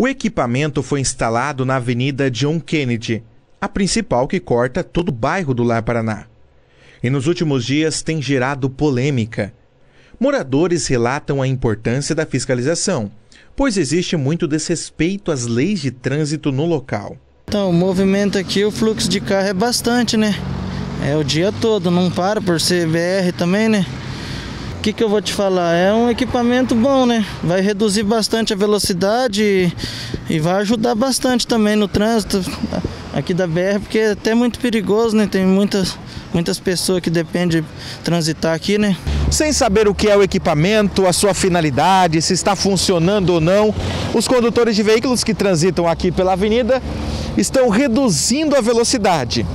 O equipamento foi instalado na Avenida John Kennedy, a principal que corta todo o bairro do Lar Paraná. E nos últimos dias tem gerado polêmica. Moradores relatam a importância da fiscalização, pois existe muito desrespeito às leis de trânsito no local. Então, o movimento aqui, o fluxo de carro é bastante, né? É o dia todo, não para por ser BR também, né? que, que eu vou te falar? É um equipamento bom, né? Vai reduzir bastante a velocidade e, e vai ajudar bastante também no trânsito aqui da BR, porque é até muito perigoso, né? Tem muitas, muitas pessoas que dependem de transitar aqui, né? Sem saber o que é o equipamento, a sua finalidade, se está funcionando ou não, os condutores de veículos que transitam aqui pela avenida estão reduzindo a velocidade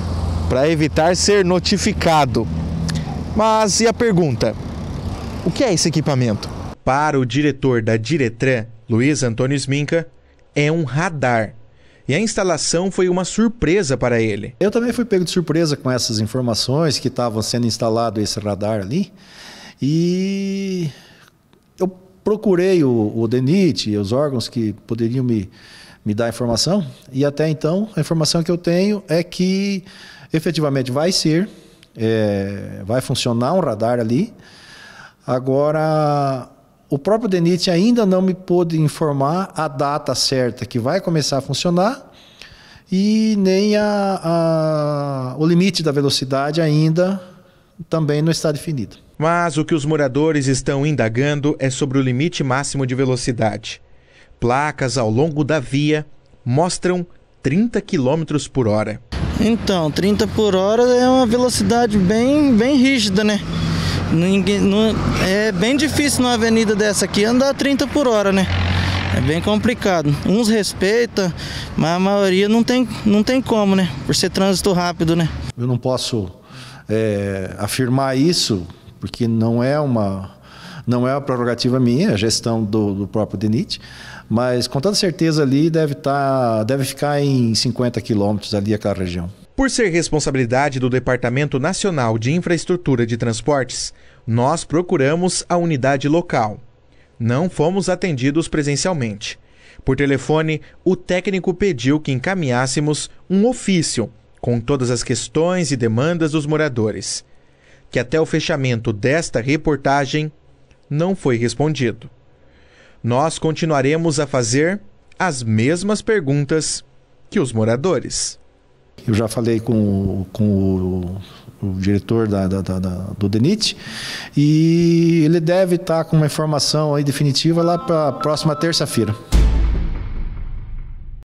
para evitar ser notificado. Mas e a pergunta? O que é esse equipamento? Para o diretor da Diretran, Luiz Antônio Sminka, é um radar. E a instalação foi uma surpresa para ele. Eu também fui pego de surpresa com essas informações que estavam sendo instalado esse radar ali. E eu procurei o, o DENIT, os órgãos que poderiam me, me dar informação. E até então, a informação que eu tenho é que efetivamente vai ser, é, vai funcionar um radar ali Agora, o próprio DENIT ainda não me pôde informar a data certa que vai começar a funcionar e nem a, a, o limite da velocidade ainda também não está definido. Mas o que os moradores estão indagando é sobre o limite máximo de velocidade. Placas ao longo da via mostram 30 km por hora. Então, 30 por hora é uma velocidade bem, bem rígida, né? Ninguém, não, é bem difícil numa avenida dessa aqui andar 30 por hora, né? É bem complicado. Uns respeita, mas a maioria não tem, não tem como, né? Por ser trânsito rápido, né? Eu não posso é, afirmar isso, porque não é uma não é uma prerrogativa minha, a gestão do, do próprio DENIT, mas com toda certeza ali deve, tá, deve ficar em 50 quilômetros ali aquela região. Por ser responsabilidade do Departamento Nacional de Infraestrutura de Transportes, nós procuramos a unidade local. Não fomos atendidos presencialmente. Por telefone, o técnico pediu que encaminhássemos um ofício com todas as questões e demandas dos moradores, que até o fechamento desta reportagem não foi respondido. Nós continuaremos a fazer as mesmas perguntas que os moradores. Eu já falei com, com o, o diretor da, da, da, do DENIT e ele deve estar tá com uma informação aí definitiva lá para a próxima terça-feira.